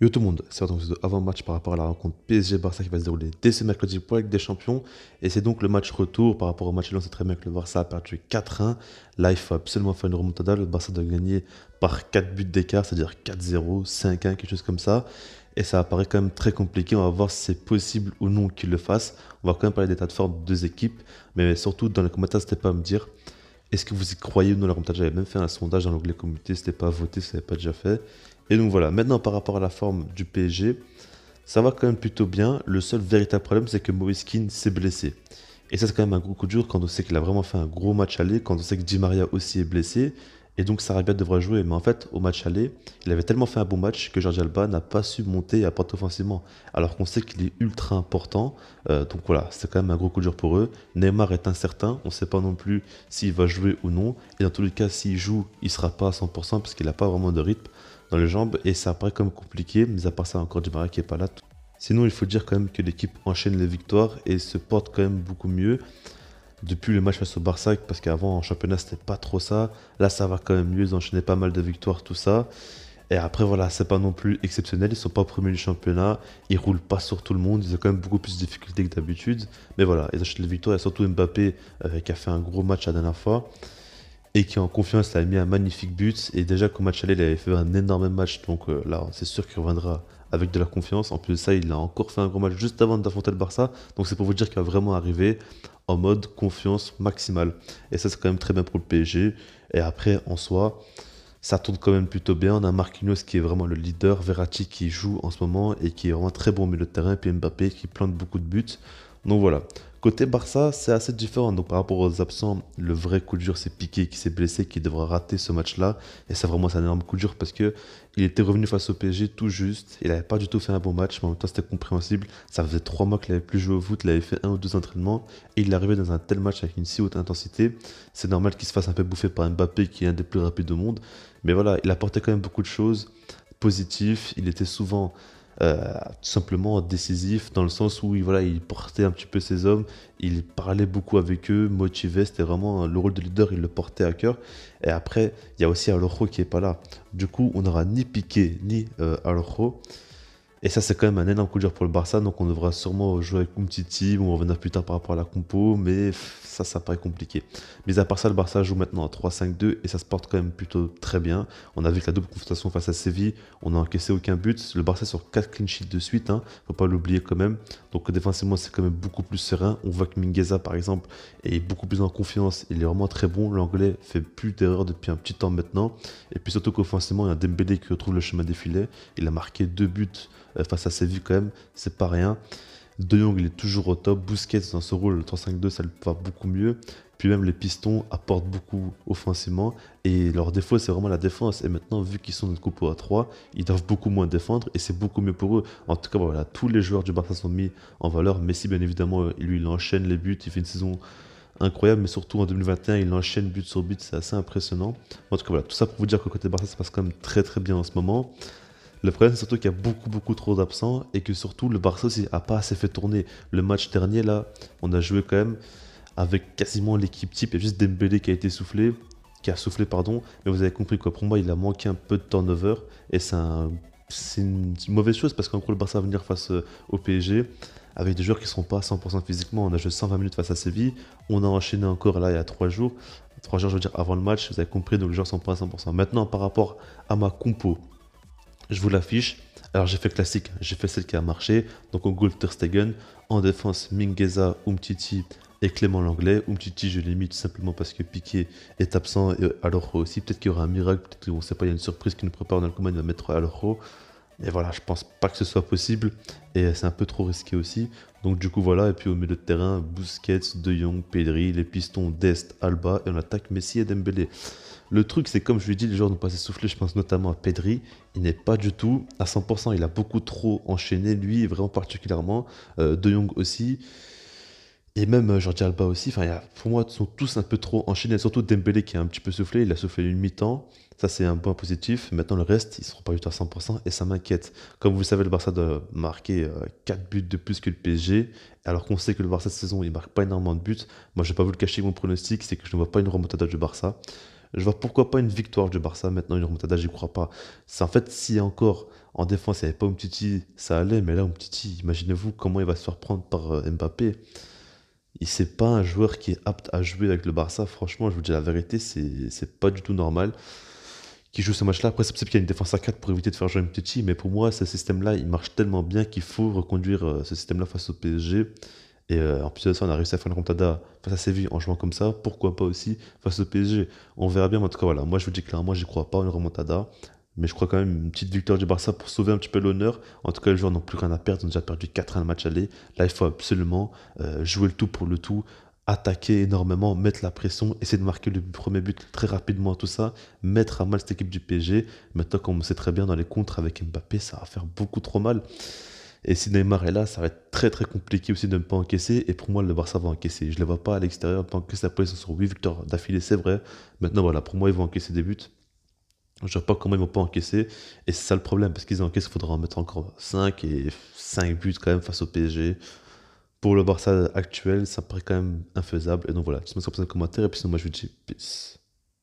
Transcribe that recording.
Yo tout le monde, c'est temps de avant-match par rapport à la rencontre PSG-Barça qui va se dérouler dès ce mercredi pour avec des champions. Et c'est donc le match retour par rapport au match lancé très bien que le Barça a perdu 4-1. Là, il faut absolument faire une remontada. Le Barça doit gagner par 4 buts d'écart, c'est-à-dire 4-0, 5-1, quelque chose comme ça. Et ça apparaît quand même très compliqué. On va voir si c'est possible ou non qu'il le fasse. On va quand même parler des tas de forme de deux équipes. Mais surtout, dans les commentaires, c'était pas à me dire est-ce que vous y croyez ou non la remontada. J'avais même fait un sondage dans l'onglet communauté, c'était pas voté, ça n'avait pas déjà fait. Et donc voilà, maintenant par rapport à la forme du PSG, ça va quand même plutôt bien. Le seul véritable problème, c'est que Moïse s'est blessé. Et ça, c'est quand même un gros coup dur quand on sait qu'il a vraiment fait un gros match aller, quand on sait que Di Maria aussi est blessé. Et donc Sarabia devrait jouer. Mais en fait, au match aller, il avait tellement fait un bon match que Jordi Alba n'a pas su monter à porte offensivement. Alors qu'on sait qu'il est ultra important. Euh, donc voilà, c'est quand même un gros coup dur pour eux. Neymar est incertain. On ne sait pas non plus s'il va jouer ou non. Et dans tous les cas, s'il joue, il ne sera pas à 100% parce qu'il n'a pas vraiment de rythme dans les jambes. Et ça paraît comme compliqué. Mais à part ça, encore du Marais qui n'est pas là. Sinon, il faut dire quand même que l'équipe enchaîne les victoires et se porte quand même beaucoup mieux depuis le match face au Barça, parce qu'avant en championnat c'était pas trop ça. Là ça va quand même mieux, ils enchaînaient pas mal de victoires, tout ça. Et après voilà, c'est pas non plus exceptionnel, ils sont pas premier du championnat, ils roulent pas sur tout le monde, ils ont quand même beaucoup plus de difficultés que d'habitude. Mais voilà, ils achètent les victoires, et surtout Mbappé euh, qui a fait un gros match la dernière fois et qui en confiance a mis un magnifique but. Et déjà qu'au match aller, il avait fait un énorme match, donc euh, là c'est sûr qu'il reviendra avec de la confiance. En plus de ça, il a encore fait un gros match juste avant d'affronter le Barça. Donc c'est pour vous dire qu'il va vraiment arriver en mode confiance maximale. Et ça, c'est quand même très bien pour le PSG. Et après, en soi, ça tourne quand même plutôt bien. On a Marquinhos qui est vraiment le leader, Verratti qui joue en ce moment et qui est vraiment très bon milieu de terrain, et puis Mbappé qui plante beaucoup de buts. Donc voilà, Côté Barça, c'est assez différent. Donc, par rapport aux absents, le vrai coup dur, c'est Piqué qui s'est blessé, qui devra rater ce match-là. Et ça, vraiment, un énorme coup dur parce que il était revenu face au PSG tout juste. Il n'avait pas du tout fait un bon match, mais en même temps, c'était compréhensible. Ça faisait trois mois qu'il n'avait plus joué au foot, il avait fait un ou deux entraînements. Et il arrivait dans un tel match avec une si haute intensité. C'est normal qu'il se fasse un peu bouffer par Mbappé, qui est un des plus rapides au monde. Mais voilà, il apportait quand même beaucoup de choses positives. Il était souvent euh, tout simplement décisif dans le sens où il, voilà, il portait un petit peu ses hommes, il parlait beaucoup avec eux, motivait, c'était vraiment le rôle de leader, il le portait à cœur. Et après, il y a aussi Alojo qui n'est pas là. Du coup, on n'aura ni Piqué ni euh, et ça, c'est quand même un énorme coup dur pour le Barça. Donc, on devra sûrement jouer avec team On va revenir plus tard par rapport à la compo. Mais ça, ça paraît compliqué. Mais à part ça, le Barça joue maintenant à 3-5-2 et ça se porte quand même plutôt très bien. On a vu que la double confrontation face à Séville, on n'a encaissé aucun but. Le Barça sur 4 clean sheets de suite. Hein. Faut pas l'oublier quand même. Donc, défensivement, c'est quand même beaucoup plus serein. On voit que Mingueza, par exemple, est beaucoup plus en confiance. Il est vraiment très bon. L'anglais fait plus d'erreurs depuis un petit temps maintenant. Et puis surtout qu'offensivement, il y a Dembélé qui retrouve le chemin des filets. Il a marqué deux buts euh, face à vu quand même, c'est pas rien. De Jong, il est toujours au top. Busquets dans ce rôle, le 3-5-2, ça le va beaucoup mieux. Puis même les pistons apportent beaucoup offensivement. Et leur défaut, c'est vraiment la défense. Et maintenant, vu qu'ils sont dans le coupeau à 3, ils doivent beaucoup moins défendre. Et c'est beaucoup mieux pour eux. En tout cas, voilà, tous les joueurs du Barça sont mis en valeur. Messi, bien évidemment, lui, il enchaîne les buts. Il fait une saison incroyable, mais surtout en 2021, il enchaîne but sur but, c'est assez impressionnant. En tout cas, voilà, tout ça pour vous dire que côté Barça, ça passe quand même très très bien en ce moment. Le problème, c'est surtout qu'il y a beaucoup, beaucoup trop d'absents et que surtout le Barça aussi n'a pas assez fait tourner. Le match dernier, là, on a joué quand même avec quasiment l'équipe type. Il juste Dembélé qui a été soufflé, qui a soufflé, pardon. Mais vous avez compris, quoi. Pour moi, il a manqué un peu de turnover et c'est une mauvaise chose parce qu'en gros, le Barça va venir face euh, au PSG avec des joueurs qui ne seront pas à 100% physiquement. On a joué 120 minutes face à Séville. On a enchaîné encore là il y a 3 jours. 3 jours, je veux dire, avant le match, vous avez compris, donc les joueurs sont pas à 100%. Maintenant, par rapport à ma compo, je vous l'affiche. Alors j'ai fait classique, j'ai fait celle qui a marché. Donc au goal Stegen, en défense Mingueza, Umtiti et Clément Langlais. Umtiti je limite simplement parce que Piqué est absent. Et alors aussi, peut-être qu'il y aura un miracle, peut-être qu'on ne sait pas, il y a une surprise qui nous prépare. il va mettre Alorro. Et voilà, je pense pas que ce soit possible. Et c'est un peu trop risqué aussi. Donc du coup voilà, et puis au milieu de terrain, Busquets, De Jong, Pedri, les pistons d'Est, Alba, et on attaque Messi et Dembélé. Le truc c'est comme je lui dis, les joueurs n'ont pas assez soufflé, je pense notamment à Pedri, il n'est pas du tout à 100%, il a beaucoup trop enchaîné lui, vraiment particulièrement, euh, De Jong aussi. Et même Jordi euh, Alba aussi, enfin, pour moi, ils sont tous un peu trop enchaînés, surtout Dembélé qui a un petit peu soufflé, il a soufflé une mi-temps, ça c'est un point positif, maintenant le reste, ils ne seront pas du à 100% et ça m'inquiète. Comme vous le savez, le Barça doit marquer 4 euh, buts de plus que le PSG, alors qu'on sait que le Barça cette saison, il ne marque pas énormément de buts, moi je vais pas vous le cacher, mon pronostic, c'est que je ne vois pas une remontada du Barça. Je vois pourquoi pas une victoire du Barça, maintenant une remontada, j'y crois pas. C'est en fait, si encore en défense, il n'y avait pas Umtiti, ça allait, mais là Umtiti, imaginez-vous comment il va se faire prendre par euh, Mbappé. Et c'est pas un joueur qui est apte à jouer avec le Barça. Franchement, je vous dis la vérité, c'est pas du tout normal qui joue ce match-là. Après, c'est possible qu'il y a une défense à 4 pour éviter de faire jouer Mtiti, mais pour moi, ce système-là, il marche tellement bien qu'il faut reconduire euh, ce système-là face au PSG. Et euh, en plus de ça, on a réussi à faire une remontada face à Séville en jouant comme ça. Pourquoi pas aussi face au PSG On verra bien, mais en tout cas, voilà. Moi, je vous dis clairement, j'y crois pas une remontada. Mais je crois quand même une petite victoire du Barça pour sauver un petit peu l'honneur. En tout cas, les joueurs n'ont plus rien à perdre. Ils ont déjà perdu 4-1 le match aller. Là, il faut absolument euh, jouer le tout pour le tout, attaquer énormément, mettre la pression, essayer de marquer le premier but très rapidement, tout ça, mettre à mal cette équipe du PSG. Maintenant, comme on sait très bien, dans les contres avec Mbappé, ça va faire beaucoup trop mal. Et si Neymar est là, ça va être très très compliqué aussi de ne pas encaisser. Et pour moi, le Barça va encaisser. Je ne les vois pas à l'extérieur, tant que la pression sur 8 victoires d'affilée, c'est vrai. Maintenant, voilà, pour moi, ils vont encaisser des buts. Je sais pas comment ils vont pas encaisser. Et c'est ça le problème, parce qu'ils encaissent, il faudra en mettre encore 5 et 5 buts quand même face au PSG. Pour le Barça actuel, ça paraît quand même infaisable. Et donc voilà, dites-moi ça dans les commentaire. Et puis sinon, moi je vous dis peace.